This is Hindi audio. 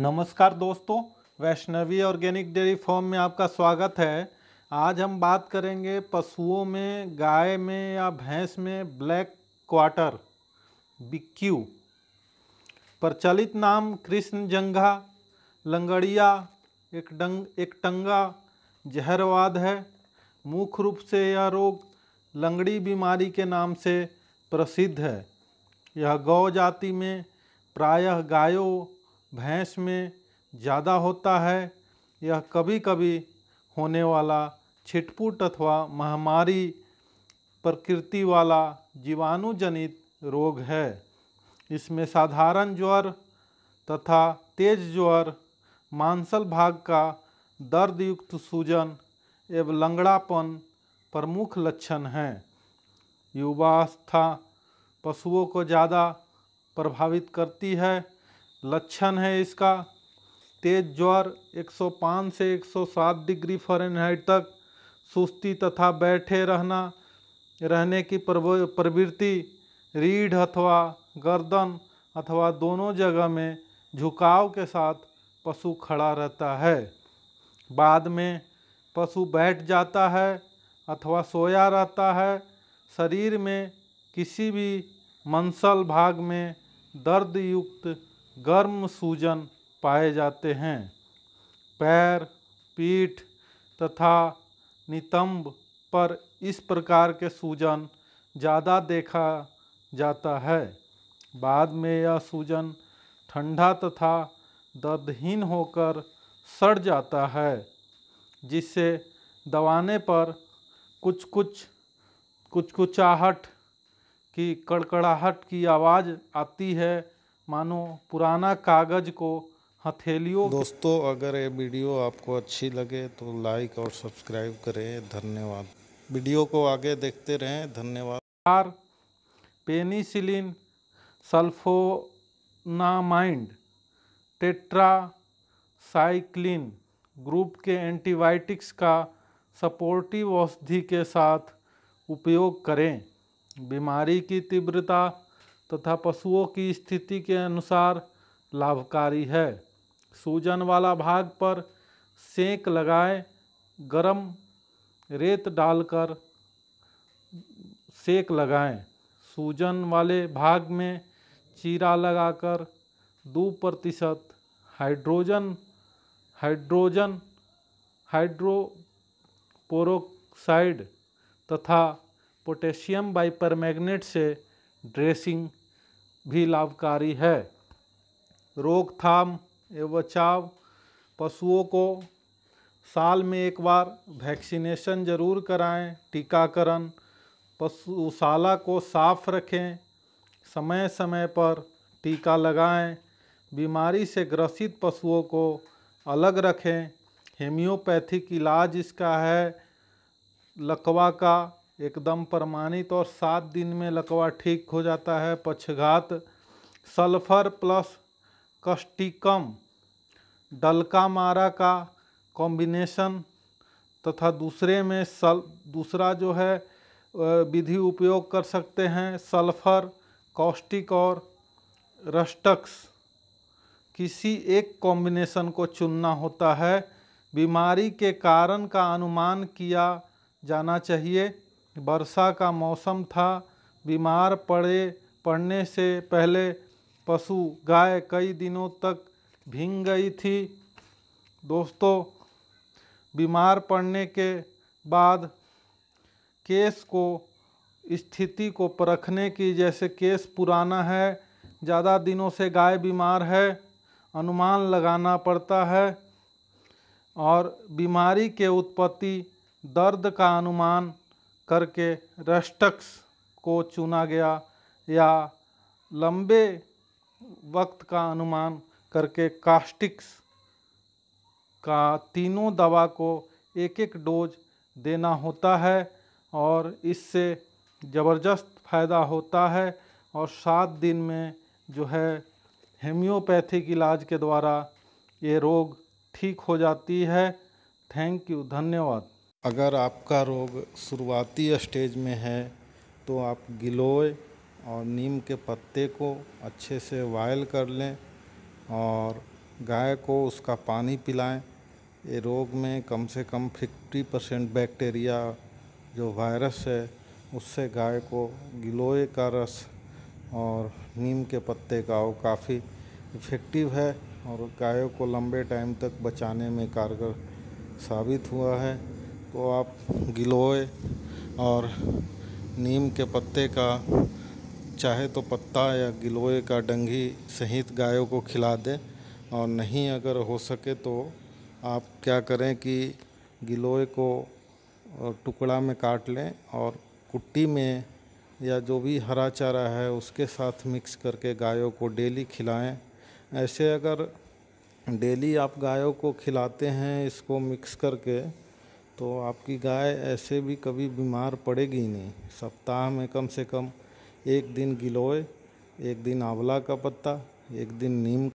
नमस्कार दोस्तों वैष्णवी ऑर्गेनिक डेयरी फॉर्म में आपका स्वागत है आज हम बात करेंगे पशुओं में गाय में या भैंस में ब्लैक क्वार्टर बिक्यू प्रचलित नाम कृष्ण जंगा लंगड़िया एक डंग एक टंगा जहरवाद है मुख्य रूप से यह रोग लंगड़ी बीमारी के नाम से प्रसिद्ध है यह गौ जाति में प्रायः गायों भैंस में ज़्यादा होता है यह कभी कभी होने वाला छिटपुट अथवा महामारी प्रकृति वाला जीवाणु जनित रोग है इसमें साधारण ज्वर तथा तेज ज्वर मांसल भाग का दर्द युक्त सूजन एवं लंगड़ापन प्रमुख लक्षण हैं युवावस्था पशुओं को ज़्यादा प्रभावित करती है लक्षण है इसका तेज ज्वर 105 से 107 डिग्री फ़ारेनहाइट तक सुस्ती तथा बैठे रहना रहने की प्रवृत्ति रीढ़ अथवा गर्दन अथवा दोनों जगह में झुकाव के साथ पशु खड़ा रहता है बाद में पशु बैठ जाता है अथवा सोया रहता है शरीर में किसी भी मंसल भाग में दर्द युक्त गर्म सूजन पाए जाते हैं पैर पीठ तथा नितंब पर इस प्रकार के सूजन ज़्यादा देखा जाता है बाद में यह सूजन ठंडा तथा दर्दहीन होकर सड़ जाता है जिससे दबाने पर कुछ कुछ कुछ आहट की कड़कड़ाहट की आवाज़ आती है मानो पुराना कागज को हथेलियों दोस्तों अगर ये वीडियो आपको अच्छी लगे तो लाइक और सब्सक्राइब करें धन्यवाद वीडियो को आगे देखते रहें धन्यवाद आर penicillin sulphonamide tetracycline group के एंटीबायोटिक्स का सपोर्टिव औषधि के साथ उपयोग करें बीमारी की तीव्रता तथा पशुओं की स्थिति के अनुसार लाभकारी है सूजन वाला भाग पर सेंक लगाए गरम रेत डालकर सेक लगाएं सूजन वाले भाग में चीरा लगाकर दो प्रतिशत हाइड्रोजन हाइड्रोजन हाइड्रोपोरोक्साइड तथा पोटेशियम बाइपरमैग्नेट से ड्रेसिंग भी लाभकारी है रोकथाम एवं बचाव पशुओं को साल में एक बार वैक्सीनेशन जरूर कराएं टीकाकरण पशुशाला को साफ रखें समय समय पर टीका लगाएं बीमारी से ग्रसित पशुओं को अलग रखें हेम्योपैथिक इलाज इसका है लकवा का एकदम प्रमाणित और सात दिन में लकवा ठीक हो जाता है पक्षघात सल्फर प्लस कस्टिकम डलका मारा का कॉम्बिनेशन तथा दूसरे में सल दूसरा जो है विधि उपयोग कर सकते हैं सल्फर कॉस्टिक और रस्टक्स किसी एक कॉम्बिनेशन को चुनना होता है बीमारी के कारण का अनुमान किया जाना चाहिए वर्षा का मौसम था बीमार पड़े पड़ने से पहले पशु गाय कई दिनों तक भींग गई थी दोस्तों बीमार पड़ने के बाद केस को स्थिति को परखने की जैसे केस पुराना है ज़्यादा दिनों से गाय बीमार है अनुमान लगाना पड़ता है और बीमारी के उत्पत्ति दर्द का अनुमान करके रेस्टक्स को चुना गया या लंबे वक्त का अनुमान करके कास्टिक्स का तीनों दवा को एक एक डोज देना होता है और इससे ज़बरदस्त फ़ायदा होता है और सात दिन में जो है हेम्योपैथिक इलाज के द्वारा ये रोग ठीक हो जाती है थैंक यू धन्यवाद अगर आपका रोग शुरुआती स्टेज में है तो आप गिलोय और नीम के पत्ते को अच्छे से वायल कर लें और गाय को उसका पानी पिलाएं ये रोग में कम से कम 50 परसेंट बैक्टीरिया जो वायरस है उससे गाय को गिलोय का रस और नीम के पत्ते का वो काफ़ी इफ़ेक्टिव है और गायों को लंबे टाइम तक बचाने में कारगर साबित हुआ है को आप गिलोय और नीम के पत्ते का चाहे तो पत्ता या गिलोय का डंगी सहित गायों को खिला दें और नहीं अगर हो सके तो आप क्या करें कि गिलोय को टुकड़ा में काट लें और कुट्टी में या जो भी हरा चारा है उसके साथ मिक्स करके गायों को डेली खिलाएं ऐसे अगर डेली आप गायों को खिलाते हैं इसको मिक्स करके तो आपकी गाय ऐसे भी कभी बीमार पड़ेगी नहीं सप्ताह में कम से कम एक दिन गिलोय एक दिन आंवला का पत्ता एक दिन नीम